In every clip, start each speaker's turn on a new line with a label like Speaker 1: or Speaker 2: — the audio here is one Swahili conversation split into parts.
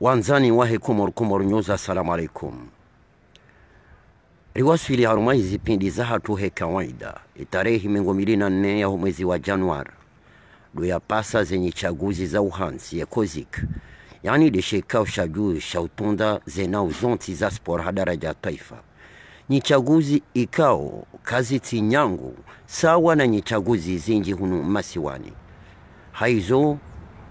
Speaker 1: wanzani wahe kumor kumor news salamu alaikum ili harumai zipindi za hatuhe kawaida itarehi mingo milina nne ya mwezi wa januar duya pasa zenye chaguzi za uhansi ya kozik yani desheka uchaguzi sha utunda zena uzonti za spor hadaraja taifa ni chaguzi ikao kazi tinyangu sawa na nyichaguzi chaguzi zinji hunu masiwani haizo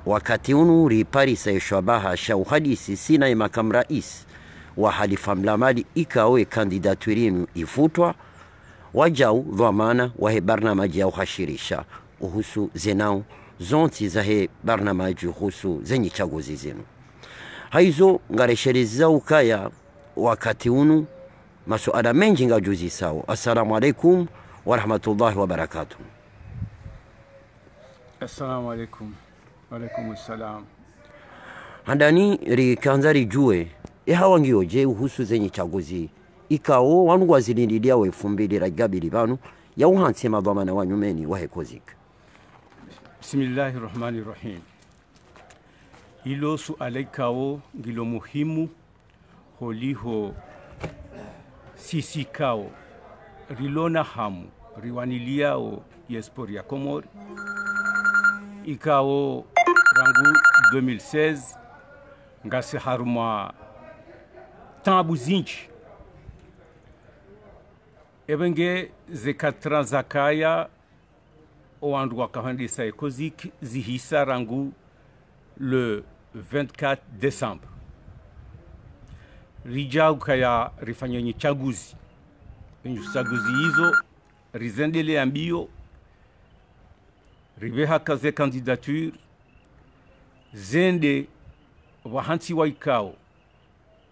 Speaker 1: wakati unu riparisa baha uhadisi sinaye makamu rais wa halifa mlamali ikawe kandidaturinu ifutwa wajau dhamana wahe barnamaji ya uhashirisha uhusu zenao zonti zahe barnamaji uhusu zenye chaguzi zenu haizo ngareshereza ukaya wakati unu masuala menji ngajuzi sawo assalamu alaikum warahmatullahi wabarakatuh
Speaker 2: assalamu alaikum Alaikum salam.
Speaker 1: Handani rikanza rijue ihawa ngiyoje uhusu zenye chaguzi ikawo wanu gwazilindilya wefumbili gabili banu yauhantse mavamana wanyumeni wahekozika
Speaker 2: bismillahi rahmani rahim ilo suala ikawo ngilo muhimu holiho sisi kawo rilona hamu riwaniliao yespori ya komori ikawo rangu 2016 ngasi haruma Tambouzinch. ebenge zekatran zakaya Oandwa wakahandisa ekozik zihisa rangu le 24 décembre rijau Ukaya rifanyenye chaguzi enye izo, hizo rizendele ambio kaze candidature zende wahansi wa ikao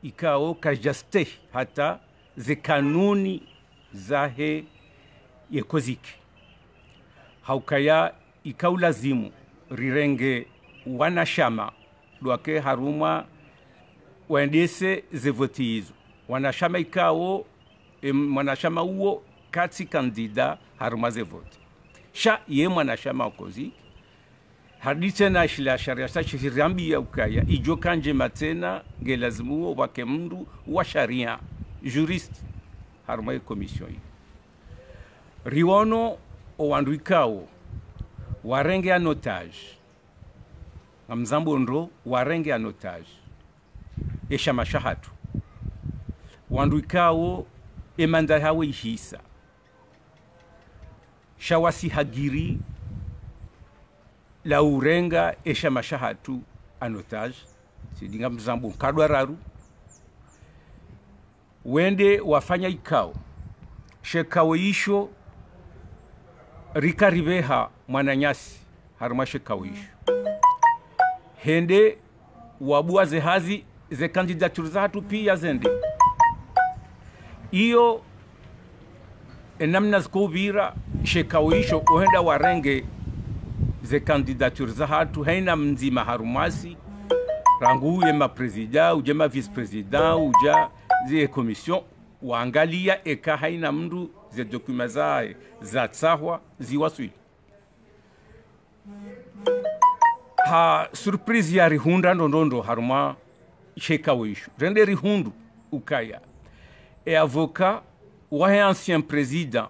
Speaker 2: ikao kajaste hata ze kanuni zahe yekoziki haukaya ikao lazimu rirenge wanashama lwake harumwa waendese zevoti hizo wanashama ikao mwanashama huo kati kandida haruma zevoti sha ye mwanashama okoziki hadise nashilashari ya ukaya ijo kanje matena ngelazimuo wake mndu wa sharia juriste harumaye commission yi riwono owandu ikawo warenge an otage ngamzambo warenge an otage eshamasha mashahatu wandu ikawo emanda hawe ihisa shawasihagiri laurenga esha mashahatu otage sidinga mzambu nkadwa raru wende wafanya ikao shekao isho rikariveha mwananyasi haruma shekao isho hende wabua zehazi ze kandidaturi zatu pia zende iyo enamna zikuvira shekao isho ohenda warenge ze candidature za hatu haina mnzima harumwasi rangu uyema presida ujema vice president uja ze commission waangalia eka haina mndu ze dokuma za tsahwa ziwaswile ha surprise ya rihunda ndondondo haruma sheka wishu rende rihundu ukaya e avoka wahe ancien president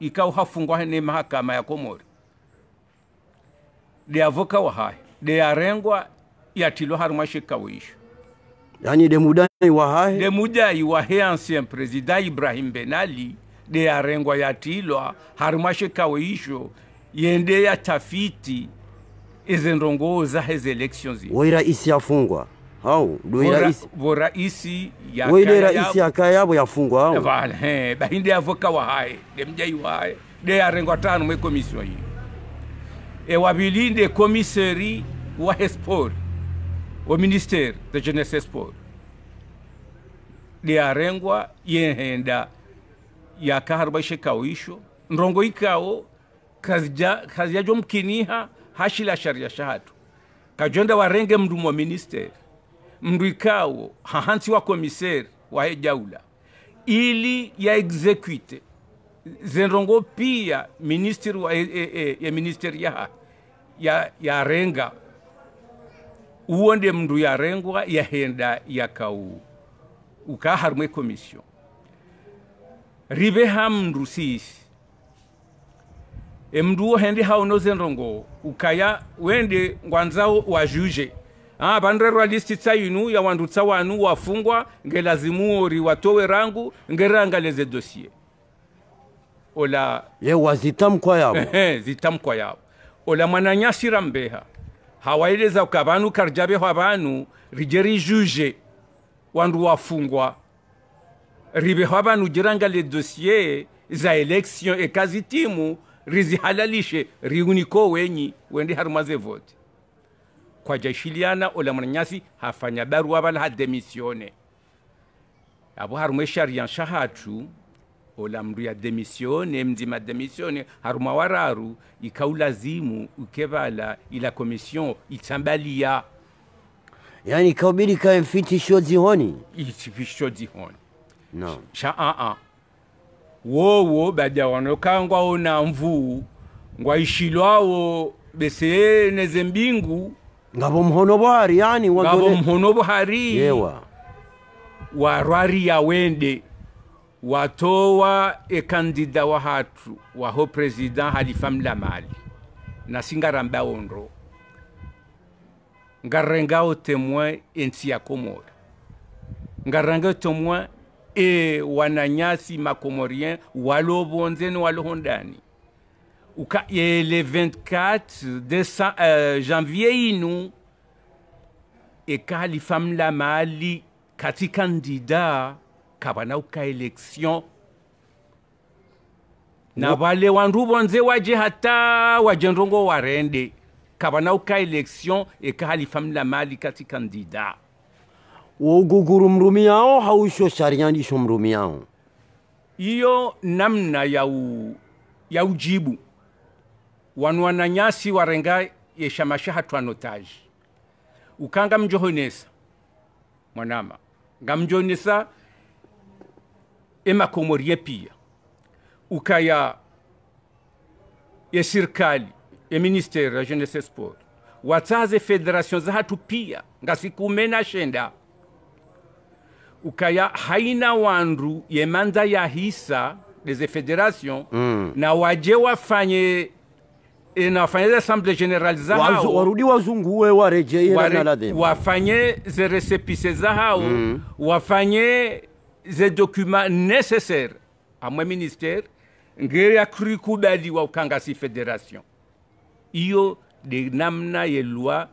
Speaker 2: ikau hafungwa ne mahakama ya komori liavoka wahayi deyarengwa yatilo hari wisho
Speaker 1: yani demudai wahaye
Speaker 2: demudai wahe ancien president ibrahim benali deyarengwa yatilwa hari wisho yende yatafiti za heze elections
Speaker 1: isi yafungwa au
Speaker 2: voraisi woile raisi
Speaker 1: kaya yabo yafungwa au vale
Speaker 2: bahinde yavoka wahaye demjai de deyarengwa tano mwe commission hiyo e wabilinde commissari wa sport wa ministére de jeunesse sport ɗi yehenda rengwa yen henda yakahar baishe kawisho ndongo ikawo kaziyajo mkiniha hashila sharia shahatu kajonda warenge mndu wa ministeri mndu ikao hahansi wa komiseri wa jaula ili ya execute zenrongo pia ministeri wa, e, e, ya ministeri ya, ya, yarenga uwo nde mndu yarengwa yahenda yakau ukaa harimwe komisio rive ha mndu siisi emndu wo hendi hauno zenrongo ukaya wende ngwanzao wajuge Ah, panrerwa listi inu ya wandu wanu wafungwa ngelazimuori watowe rangu ngeranga leze dossier o la yewa
Speaker 1: zitamkwa
Speaker 2: yabo zitamkwa yabo ola mwananyasira mbeha hawaeleza ka vanu karijabeho vanhu rijerijuje wandu wafungwa ribeho vanhu jiranga le dossier za election ekazitimu rizihalalishe riuniko wenyi wende harumaze vote jashiliana ola mwananyasi hafanya barua vala hademisione abo harumwe sharia nshahatu ya demisione mzima demisione wararu ikaulazimu ukevala ila komision itsambalia yani ikaubidi kawe mfitisho zihoni ichipisho zihoni no. sha a wowo baja wanokangwawo na mvuu ngwaishilwawo beseneze mbingu
Speaker 1: ngabo mhono bwari yani ngabo mhono
Speaker 2: bwari yewa warwari ya wende watowa e hatu wahatu waho president halifa mlamali nasingara ondo ngarengao temwe ensi ya komora o temwe e wananyasi makomorien walobonzeni walohondani uka e le 24 desa, uh, janvier inu ekahalifa mlamali katika ndidaa kabana uka election na vale wandu vonze waje hata waje ndongo warende Kavanaugh ka election ekahalifamuila mali kati kandida
Speaker 1: woguguru mrumi yao hausho sharianisho mrumi yao
Speaker 2: iyo namna ya, u, ya ujibu wanwana nyasi warenga yeshamasha hatwanotaji ukanga mjohonesa mwanama ngamjohonesa emakomorie pia ukaya ya serikali ya ya jeunesse sport watsaze federation za hatu pia ngasikumena shenda ukaya haina wandu yemanza ya hisa deze federation mm. na waje wafanye eh, na wafanye assemble general za hao
Speaker 1: warudi wazungue warejee ware,
Speaker 2: wafanye zeresepise za hao mm. wafanye ze documents nécessaires à mon ministère ngeri kuri kudaliwa ukangasi federation hiyo de namna ye loi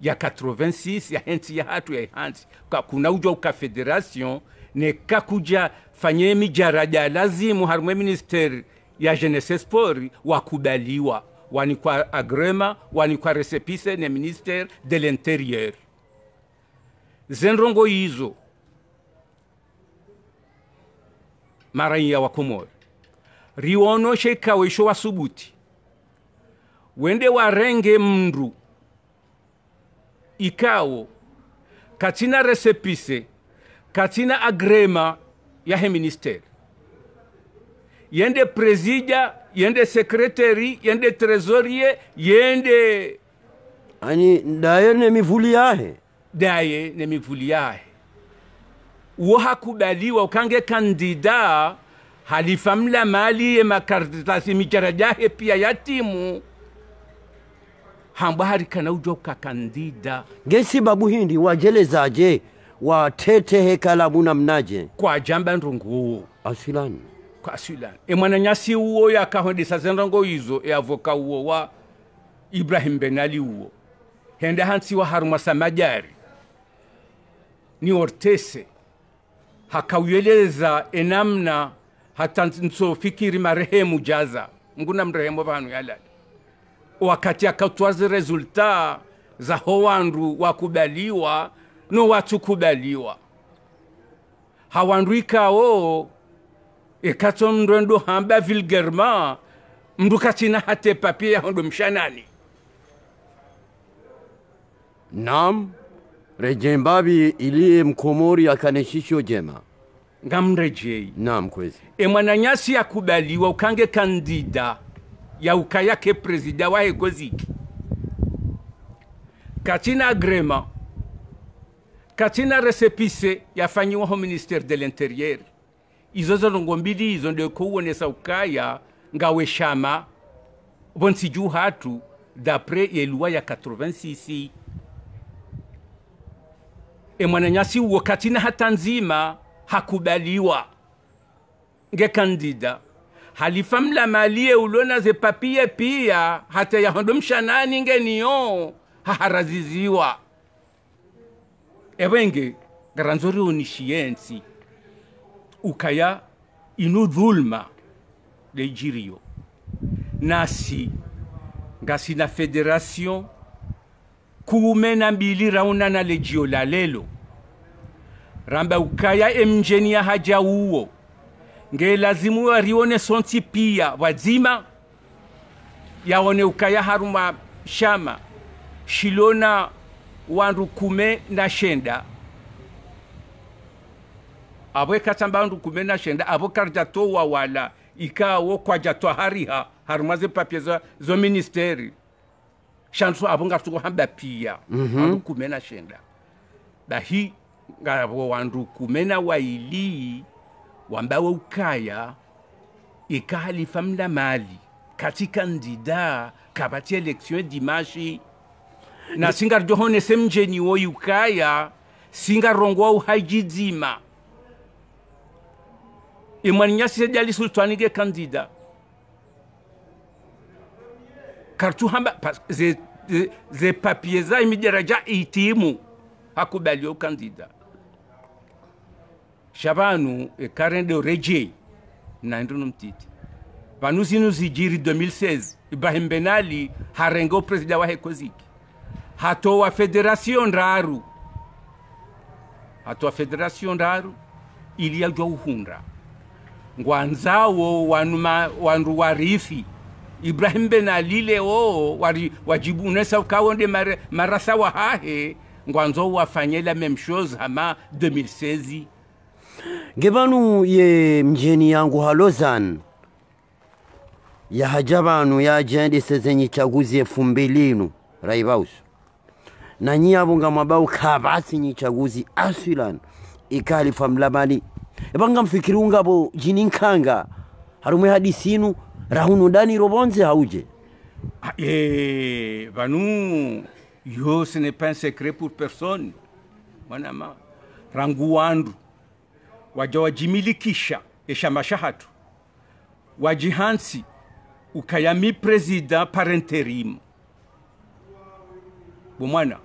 Speaker 2: ya 86 ya hensi ya hatu ya hansi kuna ujwa uka federation nekakuja fanye mijaraja lazimu harumwe ministeri ya jenese spori wakubaliwa wani kwa agrema wani kwa resepise ne minister de l'interieur zenrongo hizo maraia wa Komoro rionoshe ikawe isho wasubuti wende warenge mndu ikawo katina resepise katina agrema he ministeri yende presidia yende sekreteri yende trezorie yende ani daye nemivuli yahe daye nemivuli yahe uwo hakubaliwa ukange kandida halifamla maliye makaratasi mijara jahe pia yatimu hambwa harikana uja ukakandida
Speaker 1: ngesibabu hindi wajelezaje watetehe kalamu mnaje
Speaker 2: kwa jamba ndunguwo asilani kwa asilani e uo uwo yakahondesa zendango izo e avoka uo wa ibrahim benali uwo hende wa harumwa samajari ni ortese hakaueleza enamna hata nsofikiri marehemu jaza nguna mrehemu vanu yalali wakati akatwazi resulta za wandu wakubaliwa no watukubaliwa hawandu ikawo ekato mndwendo hamba vilgerma mndu katina hate papie yahondo mshanani
Speaker 1: nam rejembabi Mbabi iliye mkomori akaneshisho jema
Speaker 2: ngamrejei naam kwezi emwananyasi yakubaliwa ukange kandida ukaya ke prezida wahekoziki katina agrema katina resepise yafanyiwaho ministere de l'interieur izo zonongo mbili izo ndio ukaya nga weshama bonsijuhatu hatu dapre yeluwa ya 86 emwananyasi wokatina hata nzima hakubaliwa nge kandida halifa mlamalie ulona ze papie pia hata yahondo mshanani niyo haharaziziwa ewenge garanzori unishiyensi ukaya inu dhulma lejirio nasi ngasina federation kumi na mbili rauna na lejio la lelo ramba ukaya emjeni ya haja uwo nge lazimu warione sonti pia wazima yaone ukaya haruma shama shilona wandu kume na shenda abwe katamba wandu kume na shenda abo wa wala ikawo kwajatwa hariha harumaze papye zo ministeri shanso abo ngafite kuhamba pia mm -hmm. shenda dahi ngavo wandukumena wamba wambawe ukaya ikahalifa mla mali katika ndida kapati election dimashi na singarjohone semjeni wo ukaya singarongwa uhajizima imwaninyasise jalisultwanige kandida Kartuhamba ze, ze, za imidaraja itimu hakubaliwa ukandida shavanu ekarende oreje nandi nomtiti vanu zinu zijiri 2016 ibahembenali harenge opresida wahekoziki hatowa federation ndaru hatowa federation ndaru iliyajwa uhunda ngwanzawo wanu, wanu ibrahim ɓe na lile o wari wajibune saw kawonde ngwanzo wafanyela la même chose hama 2016
Speaker 1: ngebanu ye mjeni yangu halozan yahaja banu yajendise zenye chaguzi elfu mbilinu raivausu na nyiyavo ngamwabau nyi chaguzi aswilan ikalifa mlamani ebanga mfikiri ungavo jini nkanga harumwe hadisinu rahunu ndani robonze hauje
Speaker 2: ah, eh, vanu yo ce n'est pas un secret pour personne mwanama rangu wandu waja wajimilikisha eshambasha hatu wajihansi ukayami presida par interim bomwana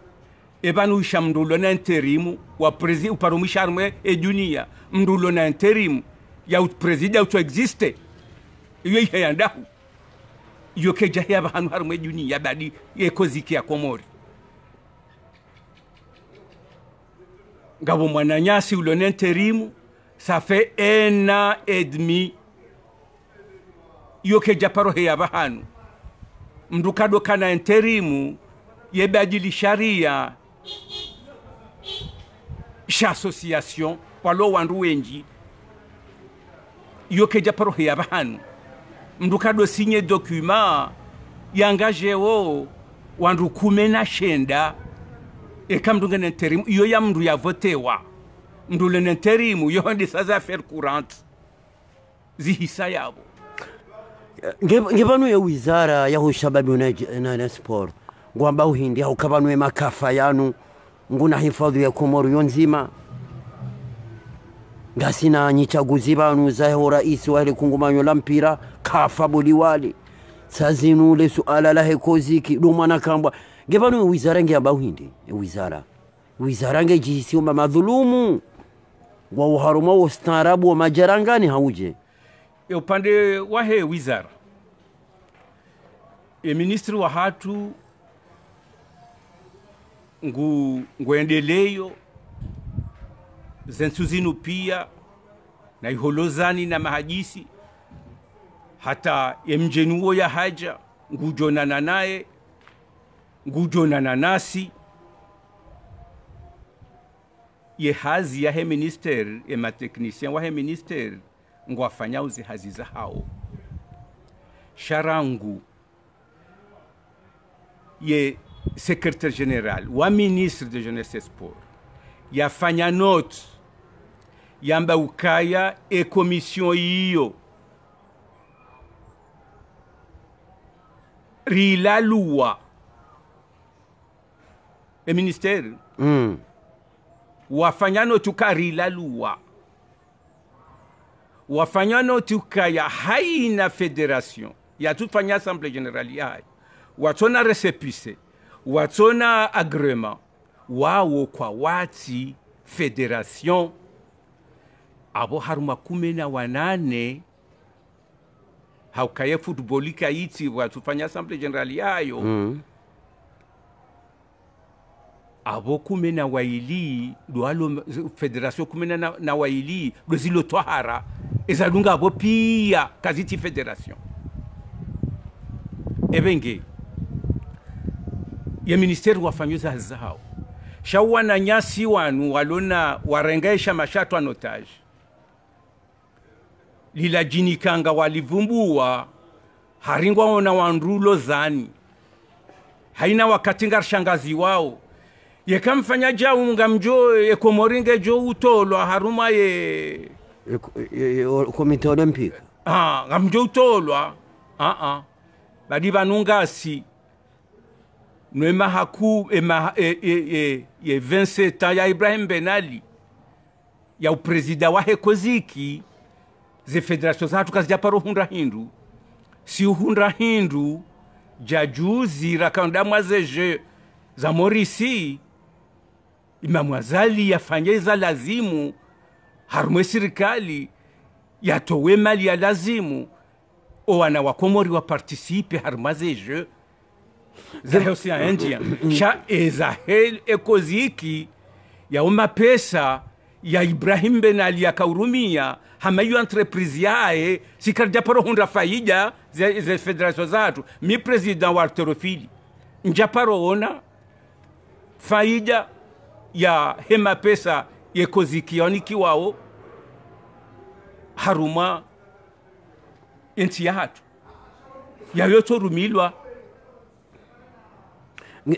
Speaker 2: evanuisha mndu na interimu wa president uparumisha e dunia mndu na interimu ya presida utoexiste existe yoiha ya ndahu yokeja yava hanu harumwe juni yabadi koziki ya komori ngavo mwananyasi ulone nterimu safe ena edmi yokeja paro yava bahanu mdukado kana enterimu yebajili sharia sha association palo wandu wenji yokeja paro yava bahanu mndu kadosinye dokuma yangajewo wandu kume na shenda eka mndu ngene iyo ya mndu yavotewa mndu lene nterimu yo ndi saza affaire courante zihisa yavo ngevanuye
Speaker 1: wizara ya shababu na, na, na sport ngwamba uhindi ahu kavanue makafa yanu nguna hifadhi ya komoru yo nzima ngasina nyichaguzi banu zahora isi wahle kungumanyo la mpira kafa boliwali sazinule suala la hekoziki dumwana kambwa ngepano e wizara ngeyabawindi wizara wizara ngejihisiomba madhulumu wa uharuma wa starabu wa majarangani hauje
Speaker 2: e upande wahe wizara e ministri wa hatu ngu nguendeleyo zensuzinu pia na iholozani na mahajisi hata emjenuo ya haja ngujonana naye ngujonana nasi ye hazi he minister emateknisien wahe minister hazi za zahao sharangu ye secretaire général wa ministre de jeunesse et sport yafanya note yamba ukaya ekomisiyo yiyo E, e minister. mm. wafanyano luwa. wafanyano ya haina federation yatufanya assemble generali hai. watona resepise watona agrema wawo kwa wati Federasyon abo haruma kumi na wanane haukaye futboli kaitibwa tufanya sample generali yayo mm. abo kumi na waili lwalo federation kumi na, na waili lwezilo twahara ezalunga abo pia kaziti federation ebenge ye ministeri wafanyo zazi zahawo nyasi wanu walona warengesha mashatu anotaje lila jinikanga haringwa haringwaona wandulo zani haina wakati ngarshangazi wao yekamfanya jaunga mjo ekomoringe jo utolwa haruma ye
Speaker 1: komite olimpika
Speaker 2: ah, ngamjo utolwa ah, ah. badi banungasi no e ema, e, e, e, ye 27 ans ya ibrahim benali ya uprezida hekoziki zefederasiyo zacu kazija paro hunda hindu si uhunda hindu jajuzi rakandamwa zeje za morisi imamu azali yafanyeza lazimu harumwe sirikali yatowe mali ya lazimu owana wakomori waparticipe haruma zeje zaheosia india sha ezahel ekoziki yao mapesa ya ibrahim ben ali akaurumia hamayo entreprise yae sikarja paro hunda faida ze, ze federation zatu mi president wa terofili njaparoona faida ya hema pesa yekozikianiki wao haruma enti yahatu yayotorumilwa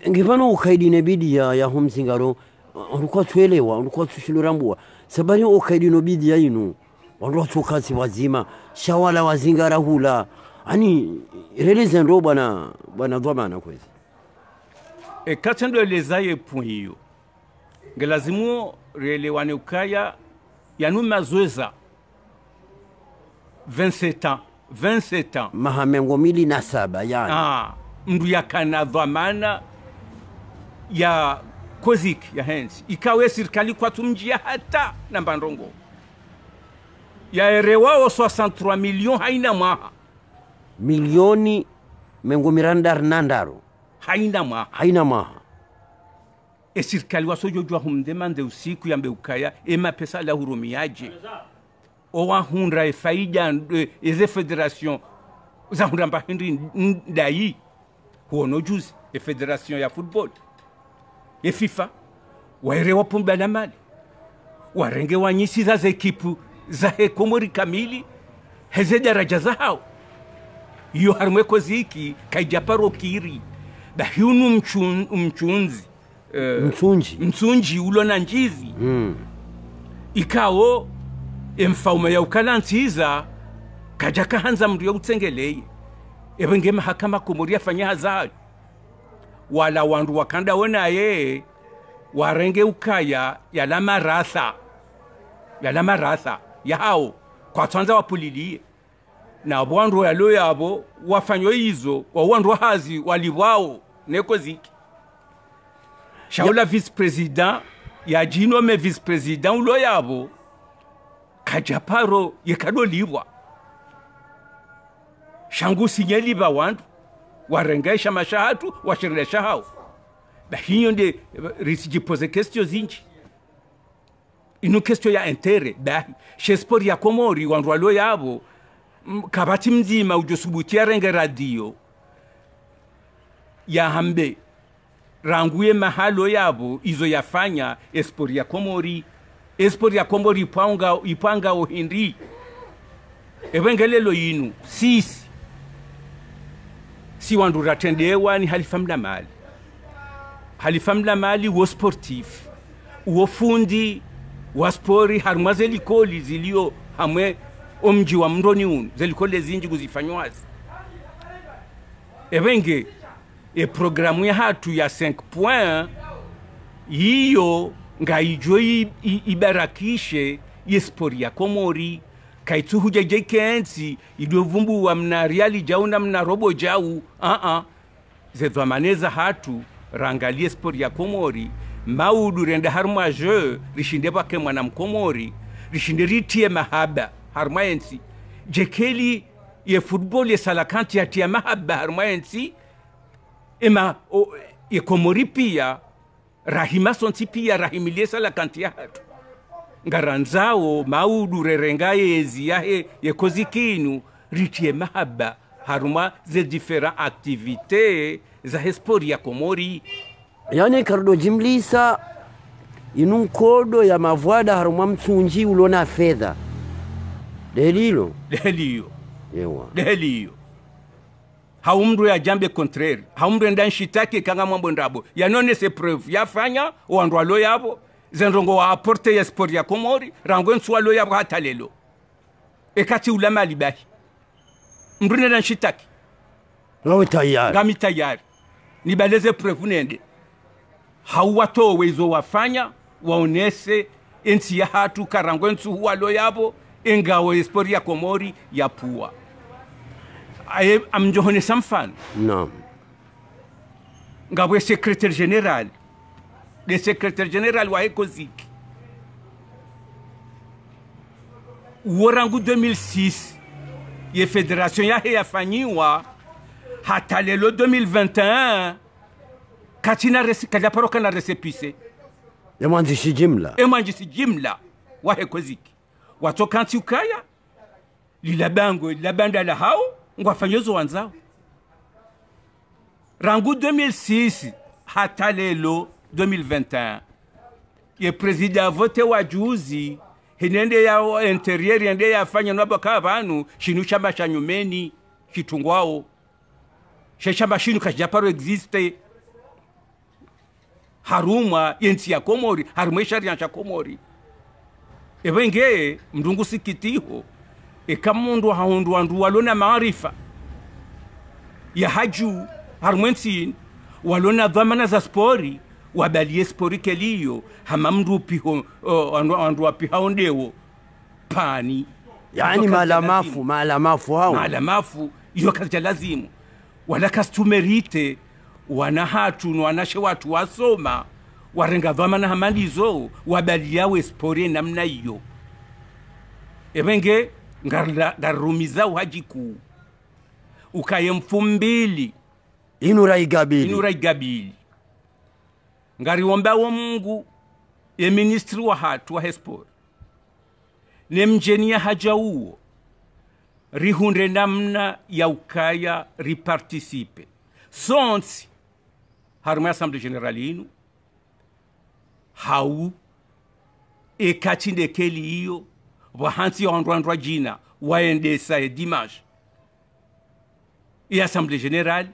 Speaker 1: ngivano ukaidi nebidi ya yahumsingaro ulikuwa tuelewa, ulikuwa tushilurambua sabari okaidi wandu yainu walwatokasi wazima shawala wazingara hula ani
Speaker 2: releza ndo bwana bwana dhamana kwezi e katendo ye point hiyo ngelazimu relewane ukaya yanu mazweza 27 ans 27 ans mahamengo mili na saba yani ah, mndu yakana dhamana ya kozik ya hens ikawe serikali kwatumjia hata na mbandongo yaerewao 63 million haina mwaha
Speaker 1: milioni
Speaker 2: mirandar nandaro haina mwaha haina mwaha e serikali wasojojwa humdemande usiku yambe emapesa ema pesa la hurumiaje owahunra e faida eze e federation zahunra mbahindi ndai huonojuzi juzi e federation ya football efifa waerewa pombe na mali za zekipu za hekomori kamili heze daraja zahao iyo harimweko ziki kaijaparo kiri dahiunu mchun, mchunzi uh, eh, mchunji mchunji ulo na njizi mm. ikawo emfaume ya ukalansiza kaja kahanza mndu yautsengeleye eve mahakama komori yafanya hazayo wala wandu wakandawo naye ukaya yala maratha yala maratha yahawo kwatswanza wapulilie na wandu yalo yabo wafanywa izo wao wandu wahazi walibwawo neko ziki shaula vice president yajinome vice president ulo yabo kajaparo yekadolibwa shangu sinyeliba wandu warengesha mashahatu hatu hao hiyo ndi eh, risijipoze kestio zinji ino kestio ya entere dahi shespori ya komori wandu walio yavo mm, kabati mzima ya renge radio hambe ranguye mahalo yavo izo yafanya espori ya komori espori ya komori ipwanga, hindi ohindi evengelelo yinu sisi si wandu ratendewa ni halifamla mali halifamla mali wo sportif wo fundi wa spori harumwa zelikoli zilio hamwe omji wa mndoni unu zelikole zinji kuzifanywazi e eprogramu ya hatu ya 5 point iyo ngaijo ibarakishe yespori ya komori kaitsuhu jajai kensi wa mna riali jau na mna robo jau a ze zedhwamaneza hatu rangalie sport ya komori maudu rende harumwa je rishinde wake mwana mkomori rishinde ritie mahaba ensi jekeli ye football ye salakanti tia mahaba ensi ema o, ye komori pia rahimasonsi pia rahimilie salakanti ya hatu ngaranzawo maudu rerenga yezi yahe yekozi kinu ritie mahaba haruma ze diferent aktivite za spori ya komori
Speaker 1: yani karudo jimlisa inu nkodo ya mavwada haruma mtsunji ulona fedha
Speaker 2: delilo deliyo ewa deliyo haumndu ya jambe contraire haumndu ndanshitake nshitake kanga mwambo ndabo yanone se preuve yafanya wandwalo alo yabo zenrongo wa aporte ya sport ya komori rango nsualo yabwo hata lelo ekati ulama libahi mndu na shitaki ngawe tayari ngami tayari nibaleze prevu nende hauwatowe izo wafanya waonese enti ya hatu karangwe lo yabo ya sport ya komori yapua amjohone mfano no ngabwe secretary general le secrétaire général wa ECOSIC worangu 2006 ye fédération ya yafanyiwa hata hatalelo 2021 katina resi, kadaparo kana resepise si jimla emwanzishi jimla wa ECOSIC watoka Antioquia lila bango lila banda la hao ngwafanyozo wanzao rangu 2006 hatalelo 2021 ye presida vote wa juzi hinende ya interieri ende yafanya nabo kaa vanu shinu chama cha nyumeni she chama shinu kachijaparo existe harumwa yenti ya komori harumwa ishari yancha komori ewe ngeye mndungu sikitiho ekamundu haundu wandu walona maarifa ya haju harumwa walona dhamana za spori wabalie espori keliyo hama mndupiho uh, anduwapihawo ndewo pani yani malamafu malamafu hao malamafu iyo kazi cha lazimu wala kastumerite wana hatu wanashe watu wasoma warenga vamana hamalizo wabaliyawe espori namna iyo evenge ngarumizawo hajikuu ukaye mfumbili inuraigabili inuraigabili ngariomba wa mungu ye ministri wa hatu wa hespori ne mjeni ya haja uo rihunde namna ya ukaya ripartisipe sonsi haruma assemble generali inu hau ekatindekeli iyo wahansi yaondwandwa jina waendesa ya dimash e assemble generale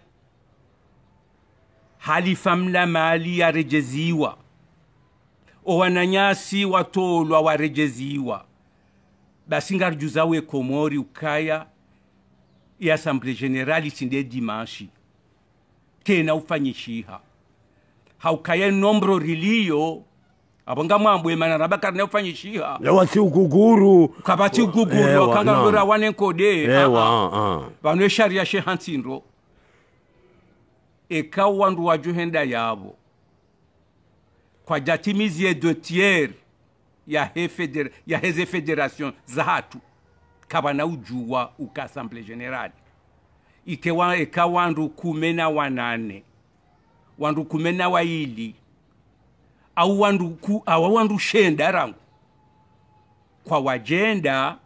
Speaker 2: halifa mla mali yarejeziwa owananyasi watolwa warejeziwa basi ngarijuzawe komori ukaya iasamblee generali sinde dimashi tena ufanyishiha haukaya nombro riliyo abonga mwambwemana rabakari naufanyishiha yawati uguguru ukavati uguguru wakangandora wanenkode vanhu esharia shehansinro e ka wandu wajuhenda yabo kwajatimizie de tiers ya, hefeder, ya heze federation za hatu kabana ujuwa uka assemble generali ikewa eka wandu kume na wanane wandu kume na waili au wandu ku, au wandu shenda rangu kwa wajenda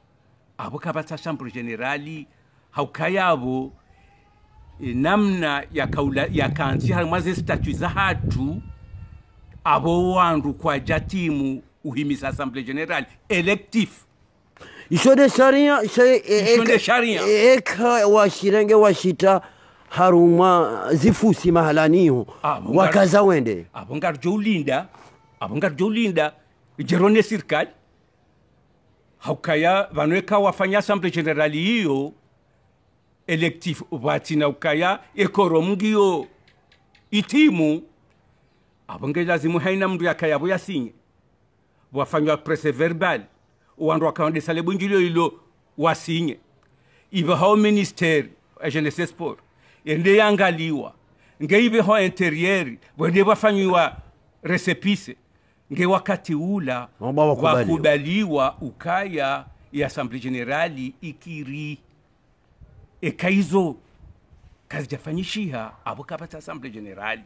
Speaker 2: abo kabatsa assemble generali haukayabo Eh, namna yakaanzia ze statue za hatu abo wandu kwaja timu uhimisa assemblée générale electif
Speaker 1: ishonde sharia ishonde e, e, e, sharia eka wa washita haruma zifusi mahalaniho
Speaker 2: ah, wakaza wende abo ah, ngarjo ulinda abo ah, ngarjo ulinda jerone sirkal haukaya vanweka wafanya assemble generali hiyo electif vatina ukaya ekoro mngiyo itimu abo nge lazimu haina mndu yakaya bo yasinye wafanywa presse verbal wandu akaondesale bwinjilio ilo wasinye ive hao ministeri a jeunesse sport ende yangaliwa nge ive interieri wende wafanyiwa resepise nge wakati ula wakubaliwa ukaya ya asambli generali ikiri eka kazi kazijafanya ishiha abo kapata asambule generali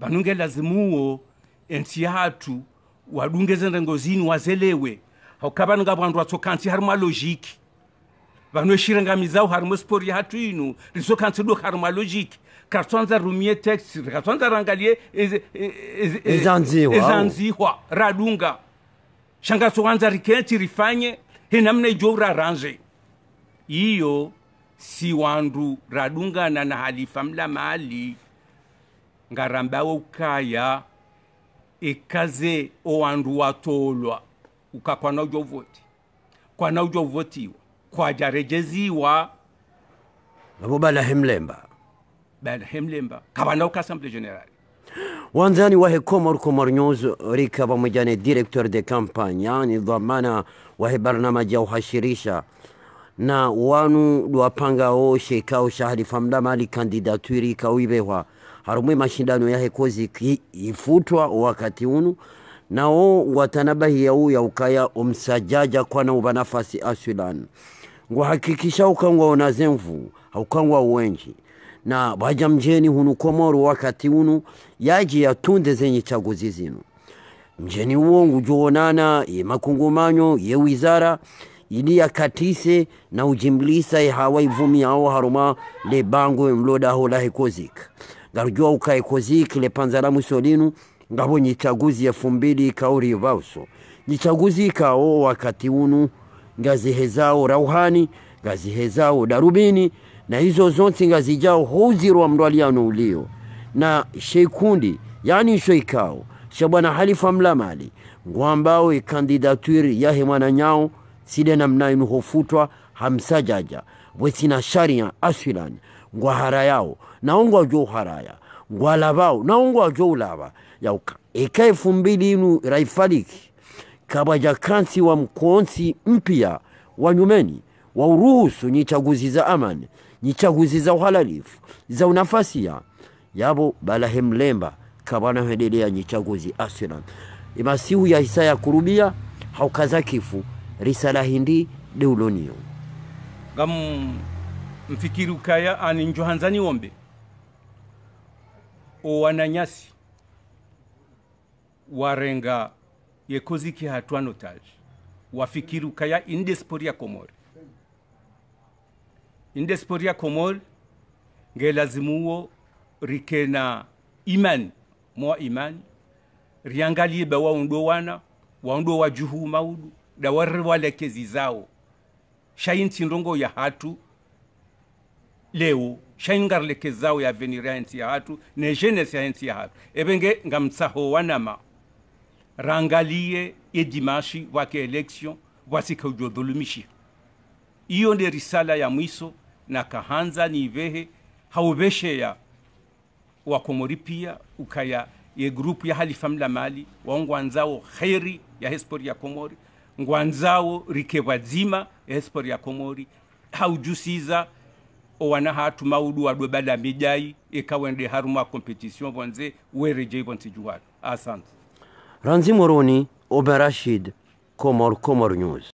Speaker 2: banunge lazimuo enti hatu wadunge zendengo zini wazelewe haukabanunga bwandu watsokansi harimo alojiki vanu eshiringamizawo harimo spori yathu inu risokansi do harimo alojiki katswanza rumie text rikatswanza rangalie e, e, ezanzihwa radunga shangatsowanza riketi rifanye henamna ijo raranje iyo si wandu radungana na halifa mlamali mali ngarambawe ukaya ekaze wandu watolwa ukakwana ujo uvoti kwana ujo uvotiwa kwajarejeziwa nabo balahemlemba balahemlemba kabana ukassemble generale
Speaker 1: wanzani wahe komor komor news rika pamoja na directeur de campagne yani dhamana wahe barnamaji ya uhashirisha na wanu lwapanga woshe kao shahali famda mali kandidatwiri kawibehwa harumwe mashindano ya hekozi ifutwa wakati unu na o watanabahi ya ukaya umsajaja kwa na uba nafasi aswilan hakikisha ukangwa onazenvu ukangwa uwenji na baja mjeni hunu komoro wakati unu yaji ya tunde zenye chaguzi zinu mjeni uwo ngujuonana ye makungumanyo ye wizara ili iliyakatise na ujimlisa ivumi yao haruma le bangwe mlodaho lahe kozik ngarujua ukae kozik le panzalamu solinu ngabo nyichaguzi ya fumbili kauri vauso nyichaguzi kao wakati unu ngazi hezao rauhani ngazi hezao darubini na hizo ngazi zonse ngazijao houzirwa mndwaliano ulio na sheikundi yani isho ikao shabwana halifa mlamali ngwambao ikandidatwiri yahe nyao sidena mnayinu hofutwa hamsajaja wesina sharia asilan ngwahara yao naongwa jo haraya ngwalabawo naongwa jo ulaba yauka eka elfu mbili inu raifaliki kabwaja kansi wa mkonsi mpya wa nyumeni wa uruhusu nyichaguzi za amani nyichaguzi za uhalalifu za unafasia yabo balahemlemba kabwanahoendelea nyichaguzi asilan imasihu ya isaya kurubia haukaza kifu risala hindi deulonio
Speaker 2: ngam mfikiri ukaya ani njohanzani wombe wananyasi warenga yekoziki hatwano taji wafikiri ukaya ya komori nge komori ngelazimuwo rikena imani mwa imani riangalie waundo waundowajuhuu maudu da zao shayin ya hatu leo shayin ngarleke zao ya venira yanti ya hatu ne jenesi ya yanti ya hatu ebenge ngamtsaho wanama rangalie ye dimashi wake election wasikujodhulumisha iyo ne risala ya mwiso na kahanza ni ivehe hauvesheya wakomori pia ukaya ye grupu ya halifamla mali waongwanzao kheri ya hespori ya komori ngwanzao rikevwadzima dzima ya komori haujusiza owana hatu maudu wadwe bada mijai ikawende haruma competition vonze werejei vonsijuwalo asante
Speaker 1: ranzi moroni oberashid komor komor news